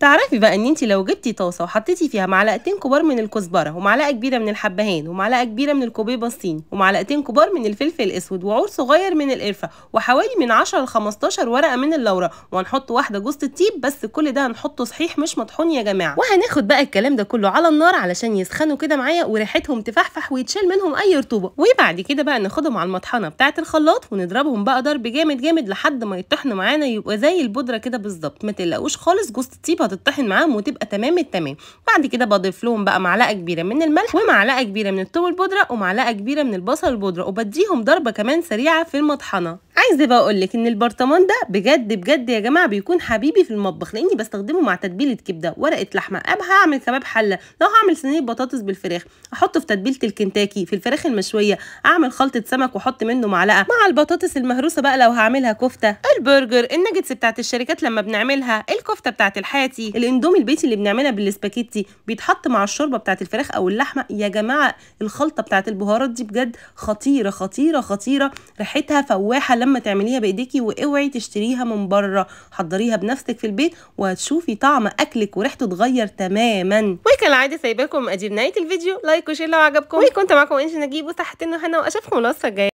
تعرفي بقى ان انت لو جبتي طاسه وحطيتي فيها معلقتين كبار من الكزبره ومعلقه كبيره من الحبهان ومعلقه كبيره من الكوبيبه الصيني ومعلقتين كبار من الفلفل الاسود وعور صغير من القرفه وحوالي من 10 ل 15 ورقه من اللورا وهنحط واحده جوز الطيب بس كل ده هنحطه صحيح مش مطحون يا جماعه وهناخد بقى الكلام ده كله على النار علشان يسخنوا كده معايا وريحتهم تفحفح ويتشال منهم اي رطوبه وبعد كده بقى ناخدهم على المطحنه بتاعه الخلاط ونضربهم بقى ضرب جامد جامد لحد ما يطحنوا معانا يبقى زي البودره كده بالظبط ما تقلقوش خالص جوز الطيب هتطحن معاهم وتبقى تمام التمام بعد كده بضيف لهم بقى معلقه كبيره من الملح ومعلقه كبيره من التوم البودره ومعلقه كبيره من البصل البودره وبديهم ضربه كمان سريعه في المطحنه عايزه بقول لك ان البرطمان ده بجد بجد يا جماعه بيكون حبيبي في المطبخ لاني بستخدمه مع تتبيله كبده ورقه لحمه ابقى هعمل كباب حله لو هعمل صينيه بطاطس بالفراخ احطه في تتبيله الكنتاكي في الفراخ المشويه اعمل خلطه سمك واحط منه معلقه مع البطاطس المهروسه بقى لو هعملها كفته البرجر النجتس بتاعت الشركات لما بنعملها الكفته بتاعت الحاتي الاندومي البيتي اللي بنعملها بالسباكيتي بيتحط مع الشوربه بتاعت الفراخ او اللحمه يا جماعه الخلطه بتاعت البهارات دي بجد خطيره خطيره خطيره ريحتها فواحه لما تعمليها بايديكي واوعي تشتريها من بره حضريها بنفسك في البيت وهتشوفي طعم اكلك وريحته اتغير تماما وكالعاده سايباكم ادي بنهايه الفيديو لايك وشير لو عجبكم وكنت معاكم انجي نجيب وصحتين وهنا واشوفكم الوصفه الجايه